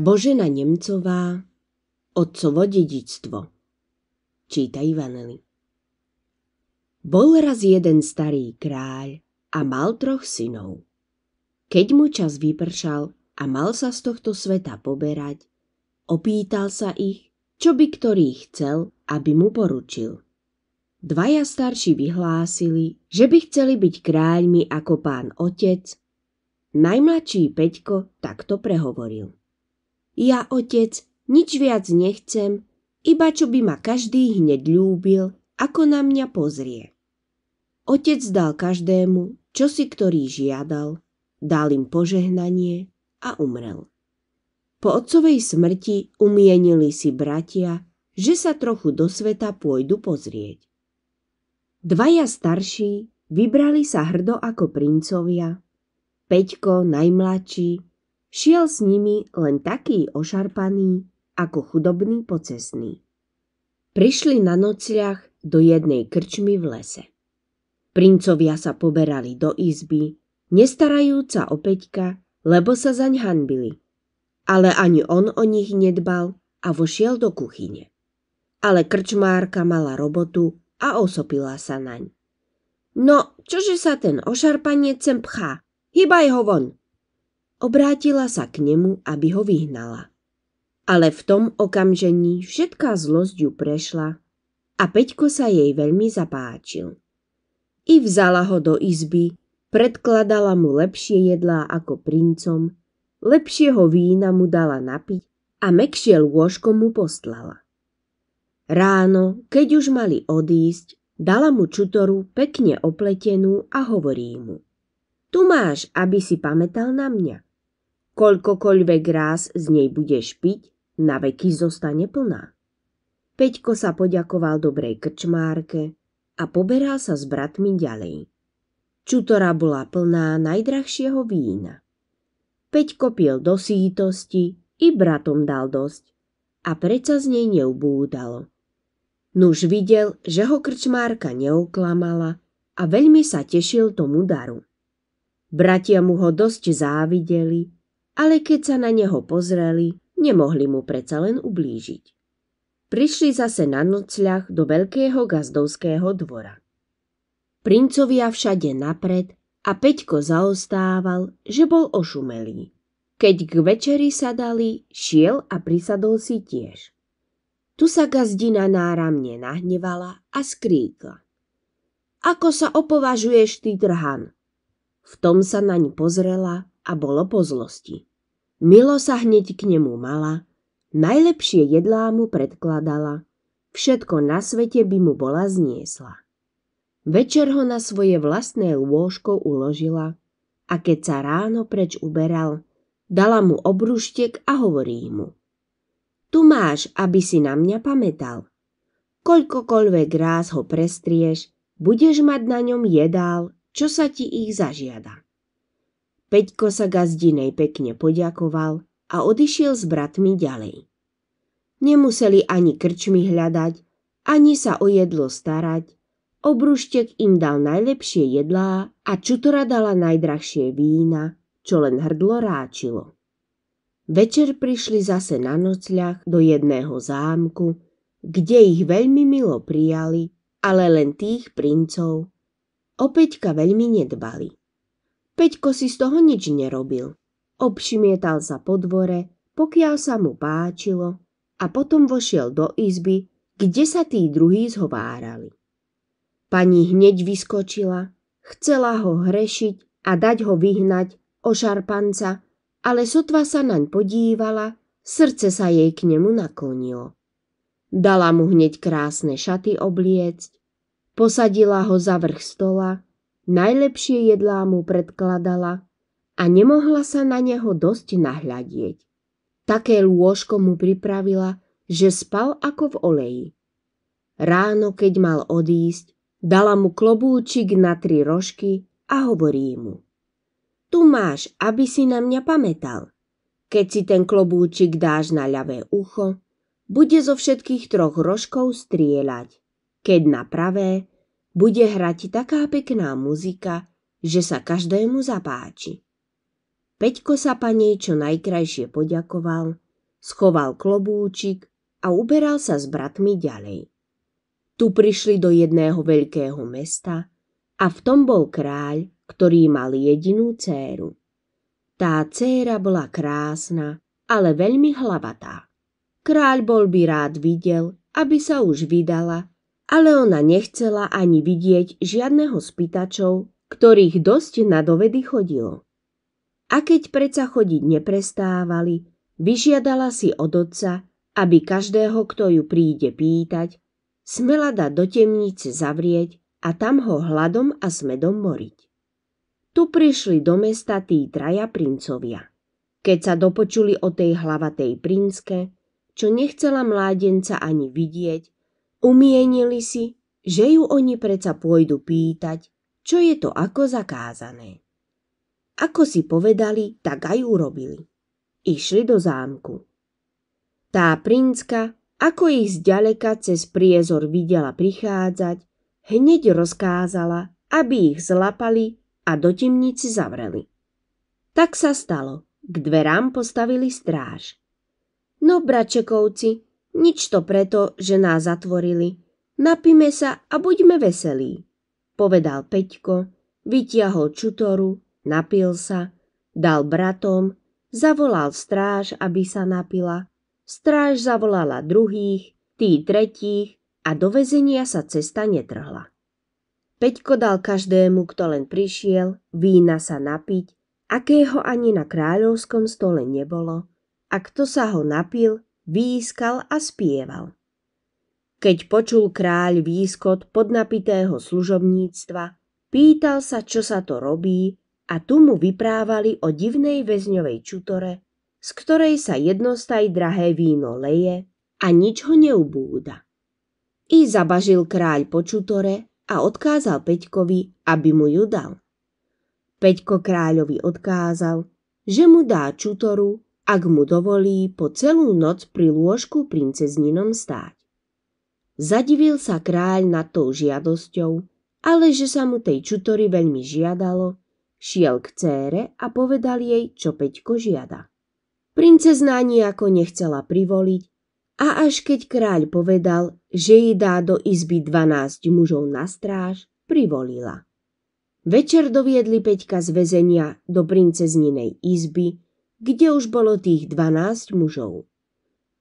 Božena Nemcová Otcovo dedictvo Číta Ivaneli Bol raz jeden starý kráľ a mal troch synov. Keď mu čas vypršal a mal sa z tohto sveta poberať, opýtal sa ich, čo by ktorý chcel, aby mu poručil. Dvaja starší vyhlásili, že by chceli byť kráľmi ako pán otec. Najmladší Peťko takto prehovoril – ja, otec, nič viac nechcem, iba čo by ma každý hneď ľúbil, ako na mňa pozrie. Otec dal každému, čo si ktorý žiadal, dal im požehnanie a umrel. Po otcovej smrti umienili si bratia, že sa trochu do sveta pôjdu pozrieť. Dvaja starší vybrali sa hrdo ako princovia, Peťko najmladší Šiel s nimi len taký ošarpaný, ako chudobný pocesný. Prišli na nocľach do jednej krčmy v lese. Princovia sa poberali do izby, nestarajúca o Peťka, lebo sa zaň hanbili. Ale ani on o nich nedbal a vošiel do kuchyne. Ale krčmárka mala robotu a osopila sa naň. No, čože sa ten ošarpanec sem pchá? Hýbaj ho von! Obrátila sa k nemu, aby ho vyhnala. Ale v tom okamžení všetká zlosť ju prešla a Peťko sa jej veľmi zapáčil. I vzala ho do izby, predkladala mu lepšie jedlá ako princom, lepšieho vína mu dala napiť a mekšie lôžko mu poslala. Ráno, keď už mali odísť, dala mu čutoru pekne opletenú a hovorí mu. Tu máš, aby si pamätal na mňa. Koľkokoľvek raz z nej budeš piť, na veky zostane plná. Peťko sa poďakoval dobrej krčmárke a poberal sa s bratmi ďalej. Čutora bola plná najdrahšieho vína. Peťko pil do sítosti, i bratom dal dosť a predsa z nej neubúdalo. Nuž videl, že ho krčmárka neoklamala a veľmi sa tešil tomu daru. Bratia mu ho dosť závideli ale keď sa na neho pozreli, nemohli mu preca len ublížiť. Prišli zase na nocľach do veľkého gazdovského dvora. Princovia všade napred a Peťko zaostával, že bol ošumelý. Keď k večeri sadali, šiel a prisadol si tiež. Tu sa gazdina náramne nahnevala a skríkla. Ako sa opovažuješ, ty drhan? V tom sa naň pozrela a bolo po zlosti. Milo sa hneď k nemu mala, najlepšie jedlá mu predkladala, všetko na svete by mu bola zniesla. Večer ho na svoje vlastné lôžko uložila a keď sa ráno preč uberal, dala mu obruštek a hovorí mu. Tu máš, aby si na mňa pamätal. Koľkokoľvek ráz ho prestrieš, budeš mať na ňom jedál, čo sa ti ich zažiada. Peťko sa gazdinej pekne poďakoval a odišiel s bratmi ďalej. Nemuseli ani krčmi hľadať, ani sa o jedlo starať. Obruštek im dal najlepšie jedlá a čutora dala najdrahšie vína, čo len hrdlo ráčilo. Večer prišli zase na nocľach do jedného zámku, kde ich veľmi milo prijali, ale len tých princov. Opäťka veľmi nedbali. Peťko si z toho nič nerobil. Obšimietal sa po dvore, pokiaľ sa mu páčilo a potom vošiel do izby, kde sa tí druhí zhovárali. Pani hneď vyskočila, chcela ho hrešiť a dať ho vyhnať, o šarpanca, ale sotva sa naň podívala, srdce sa jej k nemu naklonilo. Dala mu hneď krásne šaty obliecť, posadila ho za vrch stola Najlepšie jedlá mu predkladala a nemohla sa na neho dosť nahľadieť. Také lôžko mu pripravila, že spal ako v oleji. Ráno, keď mal odísť, dala mu klobúčik na tri rožky a hovorí mu. Tu máš, aby si na mňa pamätal. Keď si ten klobúčik dáš na ľavé ucho, bude zo všetkých troch rožkov strieľať. Keď na pravé, bude hrať taká pekná muzika, že sa každému zapáči. Peťko sa panej čo najkrajšie poďakoval, schoval klobúčik a uberal sa s bratmi ďalej. Tu prišli do jedného veľkého mesta a v tom bol kráľ, ktorý mal jedinú céru. Tá céra bola krásna, ale veľmi hlavatá. Kráľ bol by rád videl, aby sa už vydala ale ona nechcela ani vidieť žiadneho z pýtačov, ktorých dosť na dovedy chodilo. A keď preca chodiť neprestávali, vyžiadala si od otca, aby každého, kto ju príde pýtať, smela dať do temnice zavrieť a tam ho hladom a smedom moriť. Tu prišli do mesta tí traja princovia. Keď sa dopočuli o tej hlavatej prinske, čo nechcela mládenca ani vidieť, Umienili si, že ju oni preca pôjdu pýtať, čo je to ako zakázané. Ako si povedali, tak aj urobili. Išli do zámku. Tá princka, ako ich zďaleka cez priezor videla prichádzať, hneď rozkázala, aby ich zlapali a do temnici zavreli. Tak sa stalo. K dverám postavili stráž. No, bračekovci, nič to preto, že nás zatvorili. Napíme sa a buďme veselí, povedal Peťko, vytiahol čutoru, napil sa, dal bratom, zavolal stráž, aby sa napila. Stráž zavolala druhých, tí tretích a do vezenia sa cesta netrhla. Peťko dal každému, kto len prišiel, vína sa napiť, akého ani na kráľovskom stole nebolo, a kto sa ho napil, výskal a spieval. Keď počul kráľ výskot podnapitého služobníctva, pýtal sa, čo sa to robí a tu mu vyprávali o divnej väzňovej čutore, z ktorej sa jednostaj drahé víno leje a nič ho neubúda. I zabažil kráľ po čutore a odkázal Peťkovi, aby mu ju dal. Peťko kráľovi odkázal, že mu dá čutoru ak mu dovolí po celú noc pri lôžku princezninom stáť. Zadivil sa kráľ nad tou žiadosťou, ale že sa mu tej čutory veľmi žiadalo, šiel k cére a povedal jej, čo Peťko žiada. Princezná nejako nechcela privoliť a až keď kráľ povedal, že jej dá do izby 12 mužov na stráž, privolila. Večer doviedli Peťka z väzenia do princezninej izby, kde už bolo tých 12 mužov.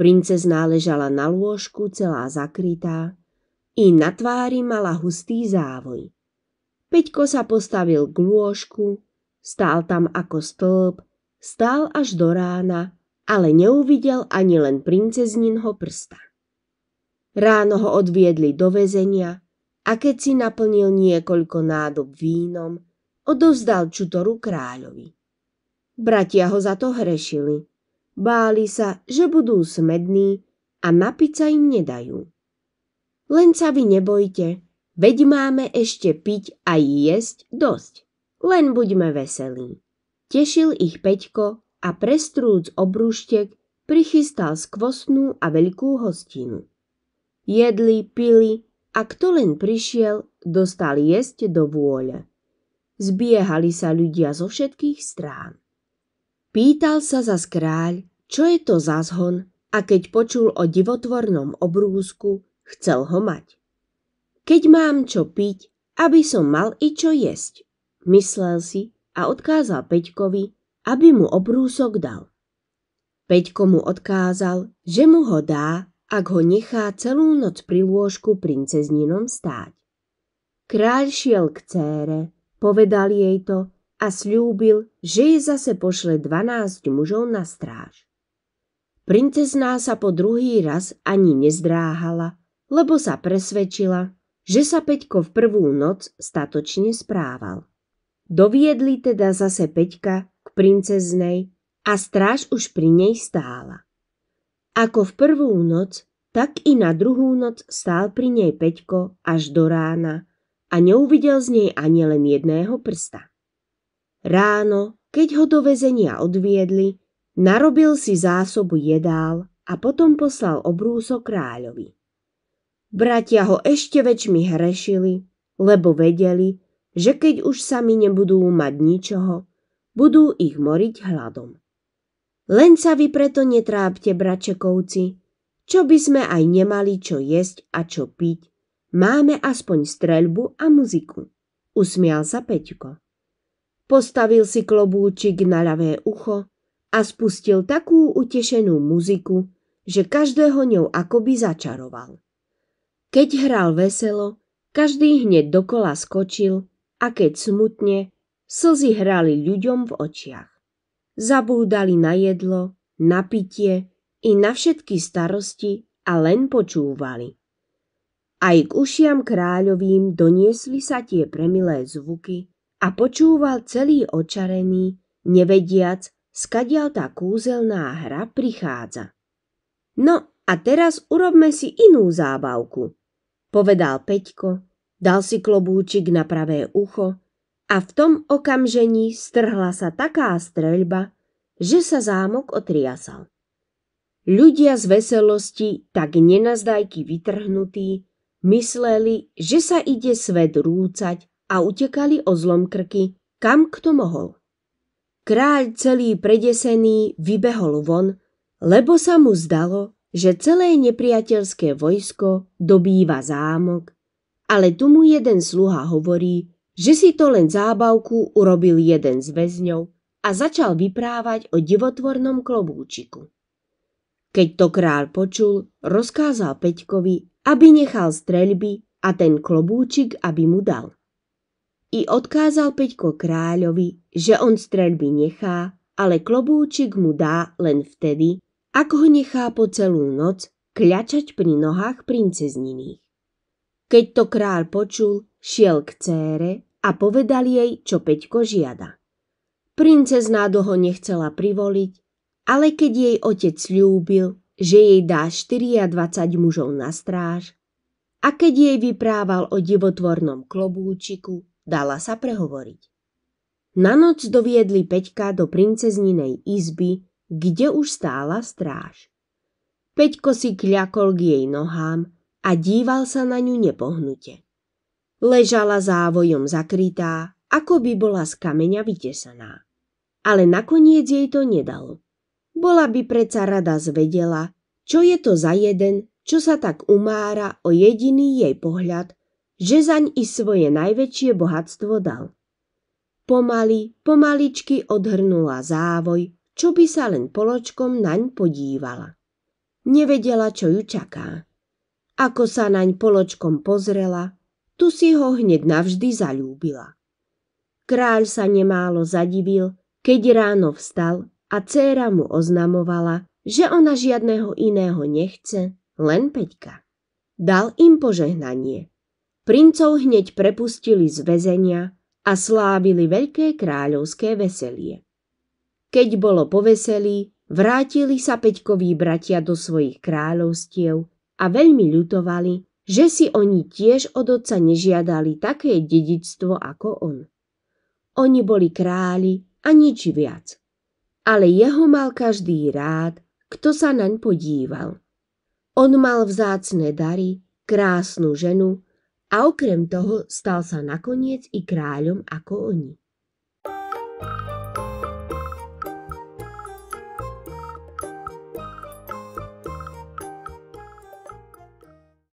Princezná ležala na lôžku celá zakrytá, i na tvári mala hustý závoj. Peťko sa postavil k lôžku, stál tam ako stĺp, stál až do rána, ale neuvidel ani len princezninho prsta. Ráno ho odviedli do väzenia a keď si naplnil niekoľko nádob vínom, odovzdal čutoru kráľovi. Bratia ho za to hrešili. Báli sa, že budú smední a napiť sa im nedajú. Len sa vy nebojte, veď máme ešte piť a jesť dosť. Len buďme veselí. Tešil ich Peťko a prestrúc obrúštek prichystal skvostnú a veľkú hostinu. Jedli, pili a kto len prišiel, dostal jesť do vôľa. Zbiehali sa ľudia zo všetkých strán. Pýtal sa zas kráľ, čo je to za zhon a keď počul o divotvornom obrúsku, chcel ho mať. Keď mám čo piť, aby som mal i čo jesť, myslel si a odkázal Peťkovi, aby mu obrúsok dal. Peťko mu odkázal, že mu ho dá, ak ho nechá celú noc pri lôžku princezninom stáť. Kráľ šiel k cére, povedal jej to a slúbil, že jej zase pošle 12 mužov na stráž. Princezná sa po druhý raz ani nezdráhala, lebo sa presvedčila, že sa Peťko v prvú noc statočne správal. Doviedli teda zase Peťka k princeznej a stráž už pri nej stála. Ako v prvú noc, tak i na druhú noc stál pri nej Peťko až do rána a neuvidel z nej ani len jedného prsta. Ráno, keď ho do väzenia odviedli, narobil si zásobu jedál a potom poslal obrúso kráľovi. Bratia ho ešte väčšmi hrešili, lebo vedeli, že keď už sami nebudú mať ničoho, budú ich moriť hladom. Len sa vy preto netrápte, bračekovci, čo by sme aj nemali čo jesť a čo piť, máme aspoň streľbu a muziku. Usmial sa Peťko. Postavil si klobúčik na ľavé ucho a spustil takú utešenú muziku, že každého ňou akoby začaroval. Keď hral veselo, každý hneď dokola skočil a keď smutne, slzy hrali ľuďom v očiach. Zabúdali na jedlo, na pitie i na všetky starosti a len počúvali. Aj k ušiam kráľovým doniesli sa tie premilé zvuky, a počúval celý očarený, nevediac, skadial tá kúzelná hra prichádza. No a teraz urobme si inú zábavku, povedal Peťko, dal si klobúčik na pravé ucho a v tom okamžení strhla sa taká streľba, že sa zámok otriasal. Ľudia z veselosti, tak nenazdajky vytrhnutí, mysleli, že sa ide svet rúcať a utekali o zlom krky, kam kto mohol. Kráľ celý predesený vybehol von, lebo sa mu zdalo, že celé nepriateľské vojsko dobýva zámok, ale tu mu jeden sluha hovorí, že si to len zábavku urobil jeden z väzňov a začal vyprávať o divotvornom klobúčiku. Keď to kráľ počul, rozkázal Peťkovi, aby nechal streľby a ten klobúčik, aby mu dal. I odkázal Peťko kráľovi, že on streľby nechá, ale klobúčik mu dá len vtedy, ak ho nechá po celú noc kľačať pri nohách princezniných. Keď to kráľ počul, šiel k cére a povedal jej, čo Peťko žiada. Princezná doho nechcela privoliť, ale keď jej otec ľúbil, že jej dá 24 mužov na stráž, a keď jej vyprával o divotvornom klobúčiku, dala sa prehovoriť. Na noc doviedli Peťka do princezninej izby, kde už stála stráž. Peťko si kľakol k jej nohám a díval sa na ňu nepohnute. Ležala závojom zakrytá, ako by bola z kameňa vytesaná. Ale nakoniec jej to nedalo. Bola by preca rada zvedela, čo je to za jeden, čo sa tak umára o jediný jej pohľad že zaň i svoje najväčšie bohatstvo dal. Pomaly, pomaličky odhrnula závoj, čo by sa len poločkom naň podívala. Nevedela, čo ju čaká. Ako sa naň poločkom pozrela, tu si ho hneď navždy zalúbila. Kráľ sa nemálo zadivil, keď ráno vstal a céra mu oznamovala, že ona žiadného iného nechce, len Peťka. Dal im požehnanie. Princov hneď prepustili z väzenia a slávili veľké kráľovské veselie. Keď bolo po veselí, vrátili sa Peťkoví bratia do svojich kráľovstiev a veľmi ľutovali, že si oni tiež od otca nežiadali také dedictvo ako on. Oni boli králi a nič viac. Ale jeho mal každý rád, kto sa naň podíval. On mal vzácne dary, krásnu ženu a okrem toho stal sa nakoniec i kráľom ako oni.